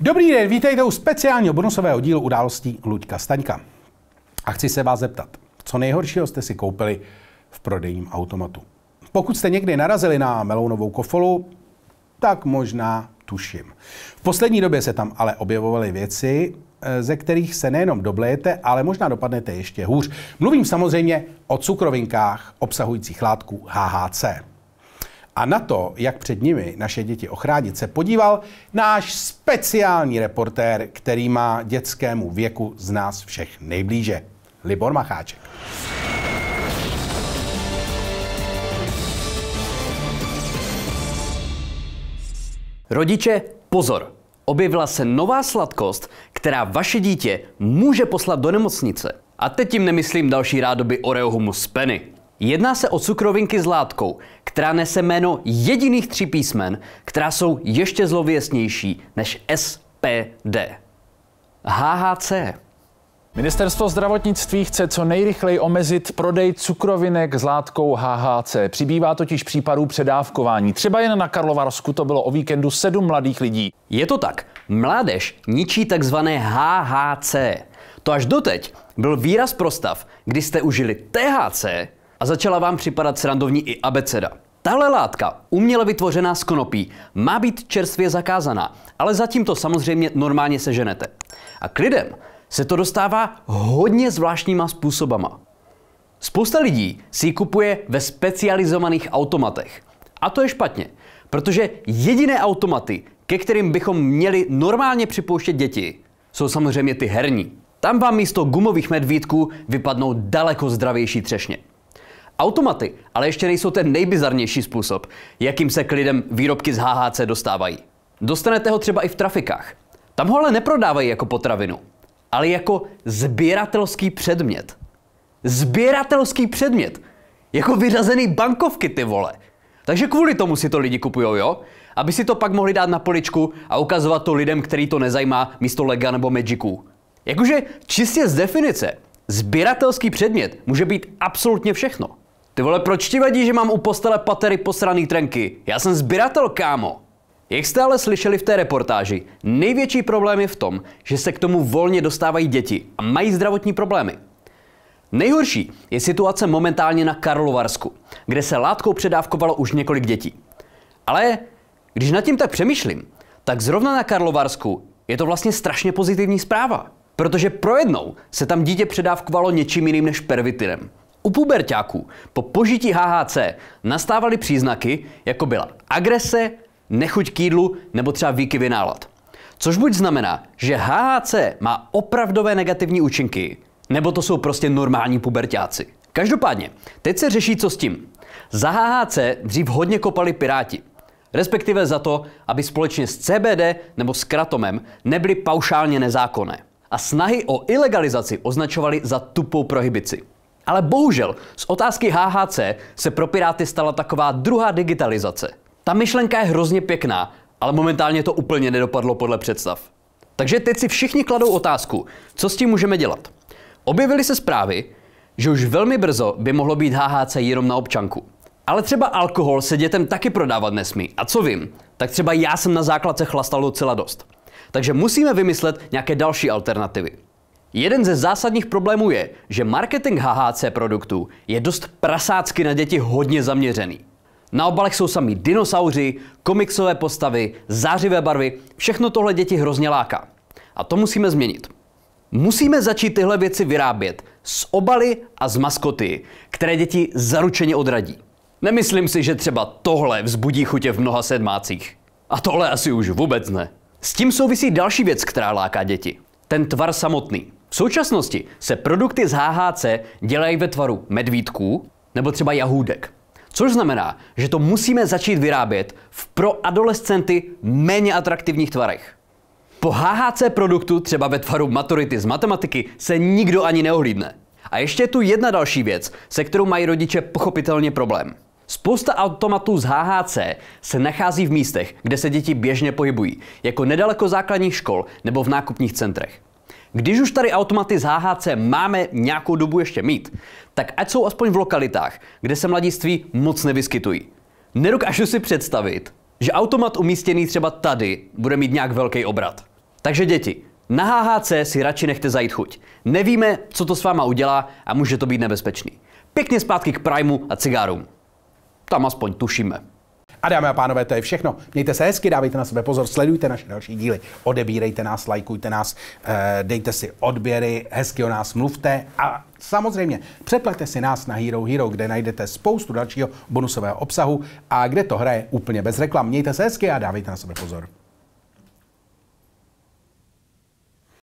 Dobrý den, vítejte u speciálního bonusového dílu událostí Luďka Staňka. A chci se vás zeptat, co nejhoršího jste si koupili v prodejním automatu? Pokud jste někdy narazili na melounovou kofolu, tak možná tuším. V poslední době se tam ale objevovaly věci, eh, ze kterých se nejenom doblejete, ale možná dopadnete ještě hůř. Mluvím samozřejmě o cukrovinkách obsahujících látku HHC a na to, jak před nimi naše děti ochránit, se podíval náš speciální reportér, který má dětskému věku z nás všech nejblíže. Libor Macháček. Rodiče, pozor! Objevila se nová sladkost, která vaše dítě může poslat do nemocnice. A teď tím nemyslím další rádoby Oreo humus z peny. Jedná se o cukrovinky s látkou, která nese jméno jediných tří písmen, která jsou ještě zlověsnější než SPD. HHC. Ministerstvo zdravotnictví chce co nejrychleji omezit prodej cukrovinek s látkou HHC. Přibývá totiž případů předávkování. Třeba jen na Karlovarsku to bylo o víkendu sedm mladých lidí. Je to tak. Mládež ničí takzvané HHC. To až doteď byl výraz prostav, kdy jste užili THC a začala vám připadat srandovní i abeceda. Tahle látka, uměle vytvořená z konopí, má být čerstvě zakázaná, ale zatím to samozřejmě normálně seženete. A k lidem se to dostává hodně zvláštníma způsobama. Spousta lidí si ji kupuje ve specializovaných automatech. A to je špatně, protože jediné automaty, ke kterým bychom měli normálně připouštět děti, jsou samozřejmě ty herní. Tam vám místo gumových medvídků vypadnou daleko zdravější třešně. Automaty ale ještě nejsou ten nejbizarnější způsob, jakým se k lidem výrobky z HHC dostávají. Dostanete ho třeba i v trafikách. Tam ho ale neprodávají jako potravinu, ale jako sběratelský předmět. Sběratelský předmět! Jako vyřazený bankovky, ty vole! Takže kvůli tomu si to lidi kupujou, jo? Aby si to pak mohli dát na poličku a ukazovat to lidem, který to nezajímá, místo Lega nebo Magiců. Jakože čistě z definice, sběratelský předmět může být absolutně všechno. Ty vole, proč ti vadí, že mám u postele patery posraný trenky? Já jsem sběratel, kámo. Jak jste ale slyšeli v té reportáži, největší problém je v tom, že se k tomu volně dostávají děti a mají zdravotní problémy. Nejhorší je situace momentálně na Karlovarsku, kde se látkou předávkovalo už několik dětí. Ale když nad tím tak přemýšlím, tak zrovna na Karlovarsku je to vlastně strašně pozitivní zpráva. Protože projednou se tam dítě předávkovalo něčím jiným než pervitinem. U puberťáků po požití HHC nastávaly příznaky, jako byla agrese, nechuť k jídlu nebo třeba výkyvy nálad. Což buď znamená, že HHC má opravdové negativní účinky, nebo to jsou prostě normální puberťáci. Každopádně, teď se řeší, co s tím. Za HHC dřív hodně kopali piráti. Respektive za to, aby společně s CBD nebo s kratomem nebyly paušálně nezákonné. A snahy o ilegalizaci označovali za tupou prohibici. Ale bohužel, z otázky HHC se pro Piráty stala taková druhá digitalizace. Ta myšlenka je hrozně pěkná, ale momentálně to úplně nedopadlo podle představ. Takže teď si všichni kladou otázku, co s tím můžeme dělat. Objevily se zprávy, že už velmi brzo by mohlo být HHC jenom na občanku. Ale třeba alkohol se dětem taky prodávat nesmí. A co vím, tak třeba já jsem na základce chlastal docela dost. Takže musíme vymyslet nějaké další alternativy. Jeden ze zásadních problémů je, že marketing HHC produktů je dost prasácky na děti hodně zaměřený. Na obalech jsou samý dinosauři, komiksové postavy, zářivé barvy, všechno tohle děti hrozně láká. A to musíme změnit. Musíme začít tyhle věci vyrábět z obaly a z maskoty, které děti zaručeně odradí. Nemyslím si, že třeba tohle vzbudí chutě v mnoha sedmácích. A tohle asi už vůbec ne. S tím souvisí další věc, která láká děti. Ten tvar samotný. V současnosti se produkty z HHC dělají ve tvaru medvídků nebo třeba jahůdek. Což znamená, že to musíme začít vyrábět v pro adolescenty méně atraktivních tvarech. Po HHC produktu, třeba ve tvaru maturity z matematiky, se nikdo ani neohlídne. A ještě je tu jedna další věc, se kterou mají rodiče pochopitelně problém. Spousta automatů z HHC se nachází v místech, kde se děti běžně pohybují, jako nedaleko základních škol nebo v nákupních centrech. Když už tady automaty z HHC máme nějakou dobu ještě mít, tak ať jsou aspoň v lokalitách, kde se mladiství moc nevyskytují. Nedokážu si představit, že automat umístěný třeba tady bude mít nějak velký obrat. Takže děti, na HHC si radši nechte zajít chuť. Nevíme, co to s váma udělá a může to být nebezpečný. Pěkně zpátky k Primu a cigárům. Tam aspoň tušíme. A dámy a pánové, to je všechno. Mějte se hezky, dávejte na sebe pozor, sledujte naše další díly, odebírejte nás, lajkujte nás, eh, dejte si odběry, hezky o nás mluvte a samozřejmě přeplete si nás na Hero Hero, kde najdete spoustu dalšího bonusového obsahu a kde to hraje úplně bez reklam. Mějte se hezky a dávejte na sebe pozor.